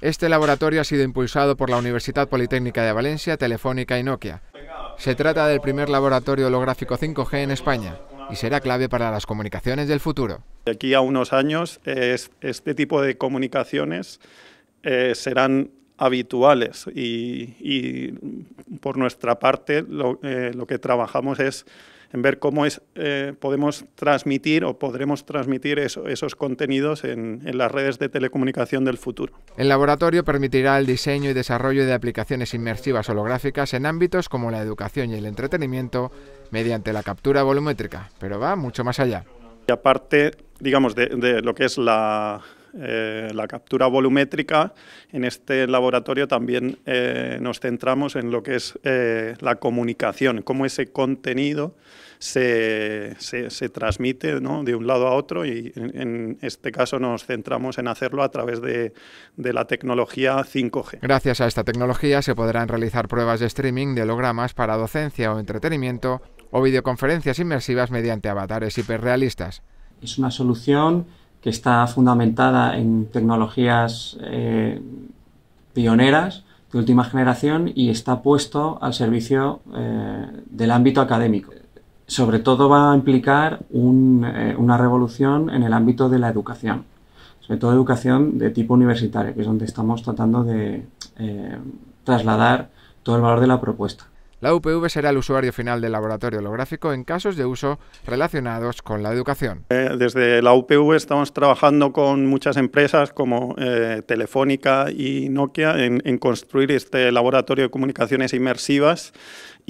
Este laboratorio ha sido impulsado por la Universidad Politécnica de Valencia, Telefónica y Nokia. Se trata del primer laboratorio holográfico 5G en España y será clave para las comunicaciones del futuro. De aquí a unos años, este tipo de comunicaciones eh, serán habituales y, por nuestra parte eh, lo, que trabajamos es en ver cómo es, eh, podemos transmitir o podremos transmitir esos contenidos en, las redes de telecomunicación del futuro. El laboratorio permitirá el diseño y desarrollo de aplicaciones inmersivas holográficas en ámbitos como la educación y el entretenimiento mediante la captura volumétrica, pero va mucho más allá. Y aparte, digamos, de lo que es la, eh, la captura volumétrica, en este laboratorio también eh, nos centramos en lo que es eh, la comunicación, cómo ese contenido se, se, transmite de un lado a otro y en, este caso nos centramos en hacerlo a través de, de, la tecnología 5G. Gracias a esta tecnología se podrán realizar pruebas de streaming de hologramas para docencia o entretenimiento o videoconferencias inmersivas mediante avatares hiperrealistas. Es una solución que está fundamentada en tecnologías eh, pioneras de última generación y está puesto al servicio eh, del ámbito académico. Sobre todo va a implicar eh, una revolución en el ámbito de la educación, sobre todo educación de tipo universitario, que es donde estamos tratando de trasladar todo el valor de la propuesta. La UPV será el usuario final del laboratorio holográfico en casos de uso relacionados con la educación. Eh, desde la UPV estamos trabajando con muchas empresas como eh, Telefónica y Nokia en, construir este laboratorio de comunicaciones inmersivas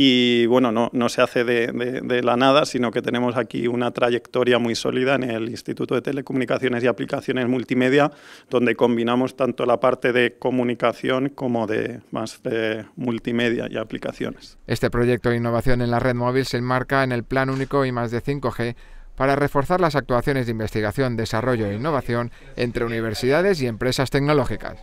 y bueno, no, se hace de, de, la nada, sino que tenemos aquí una trayectoria muy sólida en el Instituto de Telecomunicaciones y Aplicaciones Multimedia, donde combinamos tanto la parte de comunicación como de más de multimedia y aplicaciones. Este proyecto de innovación en la red móvil se enmarca en el Plan Único y más de 5G para reforzar las actuaciones de investigación, desarrollo e innovación entre universidades y empresas tecnológicas.